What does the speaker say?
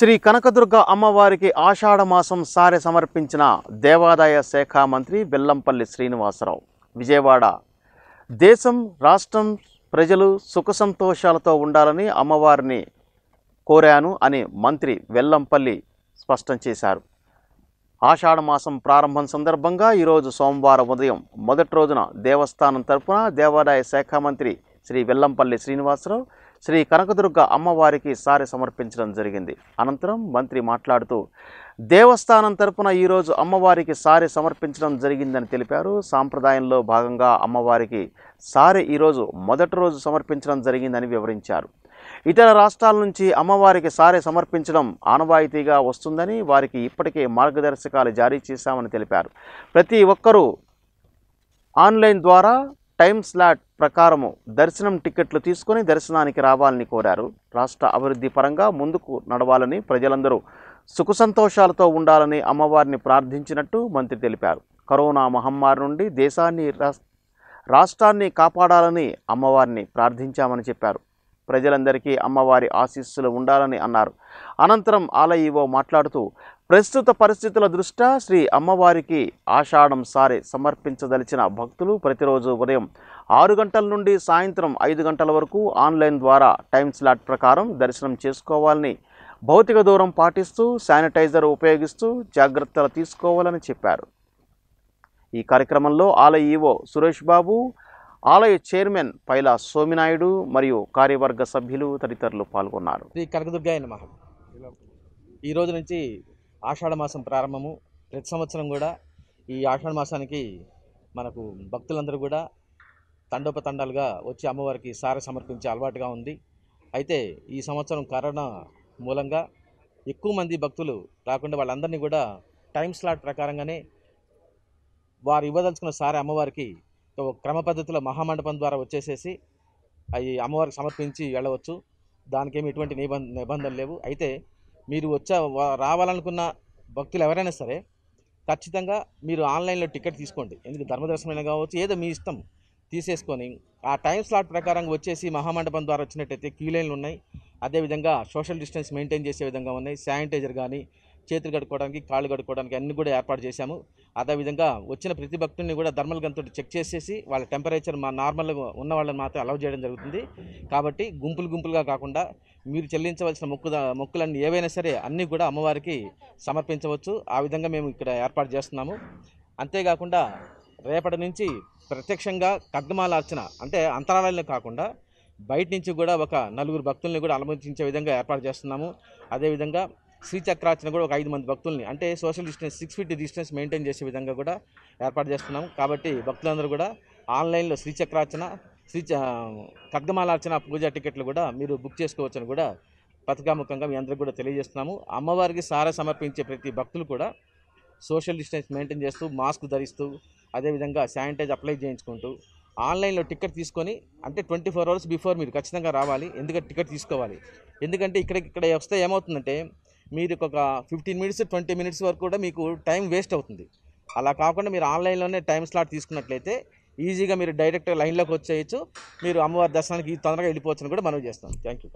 శ్రీ కనకదుర్గ అమ్మవారికి ఆషాఢమాసం సారె సమర్పించిన దేవాదాయ శాఖ మంత్రి బెల్లంపల్లి శ్రీనివాసరావు విజయవాడ దేశం రాష్ట్రం ప్రజలు సుఖ సంతోషాలతో ఉండాలని అమ్మవారిని కోరాను అని మంత్రి వెల్లంపల్లి స్పష్టం చేశారు ఆషాఢమాసం ప్రారంభం సందర్భంగా ఈరోజు సోమవారం ఉదయం మొదటి రోజున దేవస్థానం తరఫున దేవాదాయ శాఖ మంత్రి శ్రీ వెల్లంపల్లి శ్రీనివాసరావు శ్రీ కనకదుర్గ అమ్మవారికి సారి సమర్పించడం జరిగింది అనంతరం మంత్రి మాట్లాడుతూ దేవస్థానం తరపున ఈరోజు అమ్మవారికి సారి సమర్పించడం జరిగిందని తెలిపారు సాంప్రదాయంలో భాగంగా అమ్మవారికి సారి ఈరోజు మొదటి రోజు సమర్పించడం జరిగిందని వివరించారు ఇతర రాష్ట్రాల నుంచి అమ్మవారికి సారే సమర్పించడం ఆనవాయితీగా వస్తుందని వారికి ఇప్పటికే మార్గదర్శకాలు జారీ చేశామని తెలిపారు ప్రతి ఒక్కరూ ఆన్లైన్ ద్వారా టైం స్లాట్ ప్రకారము దర్శనం టికెట్లు తీసుకొని దర్శనానికి రావాలని కోరారు రాష్ట్ర అభివృద్ధి పరంగా ముందుకు నడవాలని ప్రజలందరూ సుఖ సంతోషాలతో ఉండాలని అమ్మవారిని ప్రార్థించినట్టు మంత్రి తెలిపారు కరోనా మహమ్మారి నుండి దేశాన్ని రాష్ట్రాన్ని కాపాడాలని అమ్మవారిని ప్రార్థించామని చెప్పారు ప్రజలందరికీ అమ్మవారి ఆశీస్సులు ఉండాలని అన్నారు అనంతరం ఆలయీవో మాట్లాడుతూ ప్రస్తుత పరిస్థితుల దృష్ట్యా శ్రీ అమ్మవారికి ఆషాఢం సారే సమర్పించదలిచిన భక్తులు ప్రతిరోజు ఉదయం ఆరు గంటల నుండి సాయంత్రం ఐదు గంటల వరకు ఆన్లైన్ ద్వారా టైం స్లాట్ ప్రకారం దర్శనం చేసుకోవాలని భౌతిక దూరం పాటిస్తూ శానిటైజర్ ఉపయోగిస్తూ జాగ్రత్తలు తీసుకోవాలని చెప్పారు ఈ కార్యక్రమంలో ఆలయ ఈవో సురేష్ బాబు ఆలయ చైర్మన్ పైలా సోమినాయుడు మరియు కార్యవర్గ సభ్యులు తదితరులు పాల్గొన్నారు శ్రీ కనకదుర్గాయన మహా ఈ రోజు నుంచి ఆషాఢ మాసం ప్రారంభము ప్రతి సంవత్సరం కూడా ఈ ఆషాఢ మాసానికి మనకు భక్తులందరూ కూడా తండోపతండాలుగా వచ్చి అమ్మవారికి సార సమర్పించే అలవాటుగా ఉంది అయితే ఈ సంవత్సరం కరోనా మూలంగా ఎక్కువ మంది భక్తులు రాకుండా వాళ్ళందరినీ కూడా టైం స్లాట్ ప్రకారంగానే వారు ఇవ్వదలుచుకున్న సారి అమ్మవారికి క్రమ పద్ధతిలో మహామండపం ద్వారా వచ్చేసేసి అవి అమ్మవారికి సమర్పించి వెళ్ళవచ్చు దానికేమి ఎటువంటి నిబంధ నిబంధనలు లేవు అయితే మీరు వచ్చే రావాలనుకున్న భక్తులు ఎవరైనా సరే ఖచ్చితంగా మీరు ఆన్లైన్లో టికెట్ తీసుకోండి ఎందుకు ధర్మదర్శనమైన కావచ్చు ఏదో మీ ఇష్టం తీసేసుకొని ఆ టైం స్లాట్ ప్రకారం వచ్చేసి మహామండపం ద్వారా వచ్చినట్టయితే క్యూ లైన్లు ఉన్నాయి అదేవిధంగా సోషల్ డిస్టెన్స్ మెయింటైన్ చేసే విధంగా ఉన్నాయి శానిటైజర్ కానీ చేతులు కడుక్కోవడానికి కాళ్ళు కడుక్కోవడానికి అన్ని కూడా ఏర్పాటు చేశాము అదేవిధంగా వచ్చిన ప్రతి భక్తుడిని కూడా థర్మల్ గన్తో చెక్ చేసేసి వాళ్ళ టెంపరేచర్ మా నార్మల్గా ఉన్న వాళ్ళని మాత్రం అలౌ చేయడం జరుగుతుంది కాబట్టి గుంపులు గుంపులుగా కాకుండా మీరు చెల్లించవలసిన మొక్కు మొక్కులన్నీ ఏవైనా సరే అన్నీ కూడా అమ్మవారికి సమర్పించవచ్చు ఆ విధంగా మేము ఇక్కడ ఏర్పాటు చేస్తున్నాము అంతేకాకుండా రేపటి నుంచి ప్రత్యక్షంగా అర్చన అంటే అంతరాలయాలు కాకుండా బయట నుంచి కూడా ఒక నలుగురు భక్తుల్ని కూడా అనుమతించే విధంగా ఏర్పాటు చేస్తున్నాము అదేవిధంగా శ్రీచక్రాచన కూడా ఒక ఐదు మంది భక్తుల్ని అంటే social distance six feet distance maintain చేసే విధంగా కూడా ఏర్పాటు చేస్తున్నాం కాబట్టి భక్తులందరూ కూడా ఆన్లైన్లో శ్రీచక్రార్చన శ్రీ ఖడ్గమాలార్చన పూజ టికెట్లు కూడా మీరు బుక్ చేసుకోవచ్చని కూడా పథకాముఖంగా మీ అందరికి కూడా తెలియజేస్తున్నాము అమ్మవారికి సార సమర్పించే ప్రతి భక్తులు కూడా సోషల్ డిస్టెన్స్ మెయింటైన్ చేస్తూ మాస్క్ ధరిస్తూ అదేవిధంగా శానిటైజ్ అప్లై చేయించుకుంటూ ఆన్లైన్లో టికెట్ తీసుకొని అంటే ట్వంటీ ఫోర్ అవర్స్ బిఫోర్ మీరు ఖచ్చితంగా రావాలి ఎందుకంటే టికెట్ తీసుకోవాలి ఎందుకంటే ఇక్కడ ఇక్కడ వస్తే ఏమవుతుందంటే మీరు ఒక ఫిఫ్టీన్ మినిట్స్ ట్వంటీ మినిట్స్ వరకు కూడా మీకు టైం వేస్ట్ అవుతుంది అలా కాకుండా మీరు ఆన్లైన్లోనే టైం స్లాట్ తీసుకున్నట్లయితే ఈజీగా మీరు డైరెక్ట్ లైన్లోకి వచ్చేయచ్చు మీరు అమ్మవారి దర్శనానికి తొందరగా అని కూడా మనం చేస్తాం థ్యాంక్ యూ